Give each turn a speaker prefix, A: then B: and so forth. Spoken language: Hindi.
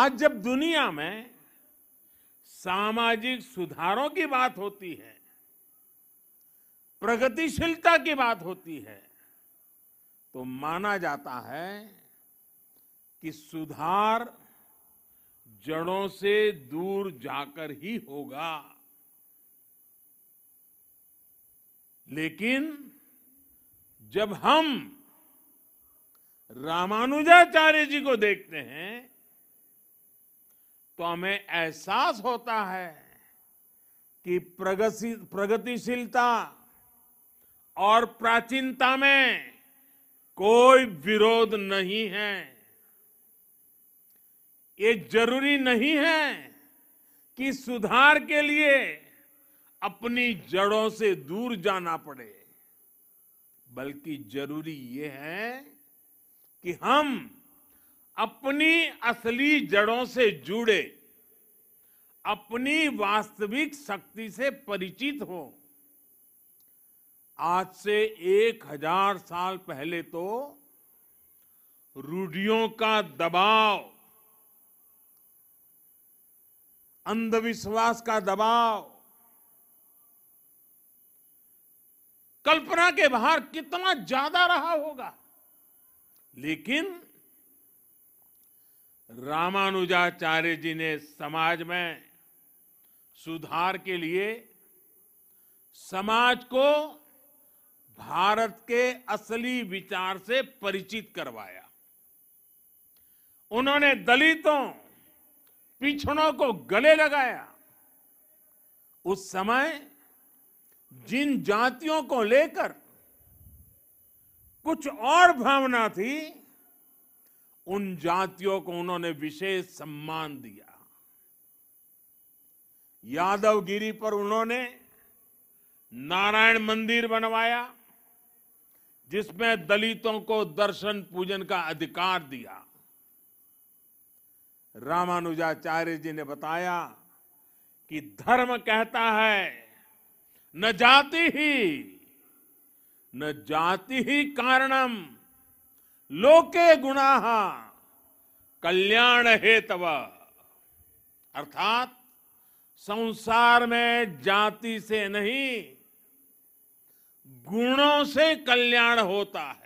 A: आज जब दुनिया में सामाजिक सुधारों की बात होती है प्रगतिशीलता की बात होती है तो माना जाता है कि सुधार जड़ों से दूर जाकर ही होगा लेकिन जब हम रामानुजाचार्य जी को देखते हैं तो हमें एहसास होता है कि प्रगति प्रगतिशीलता और प्राचीनता में कोई विरोध नहीं है ये जरूरी नहीं है कि सुधार के लिए अपनी जड़ों से दूर जाना पड़े बल्कि जरूरी ये है कि हम अपनी असली जड़ों से जुड़े अपनी वास्तविक शक्ति से परिचित हो आज से एक हजार साल पहले तो रूढ़ियों का दबाव अंधविश्वास का दबाव कल्पना के बाहर कितना ज्यादा रहा होगा लेकिन रामानुजाचार्य जी ने समाज में सुधार के लिए समाज को भारत के असली विचार से परिचित करवाया उन्होंने दलितों पिछड़ों को गले लगाया उस समय जिन जातियों को लेकर कुछ और भावना थी उन जातियों को उन्होंने विशेष सम्मान दिया यादवगिरी पर उन्होंने नारायण मंदिर बनवाया जिसमें दलितों को दर्शन पूजन का अधिकार दिया रामानुजाचार्य जी ने बताया कि धर्म कहता है न जाति ही न जाति ही कारणम लोके गुणा कल्याण हेतव अर्थात संसार में जाति से नहीं गुणों से कल्याण होता है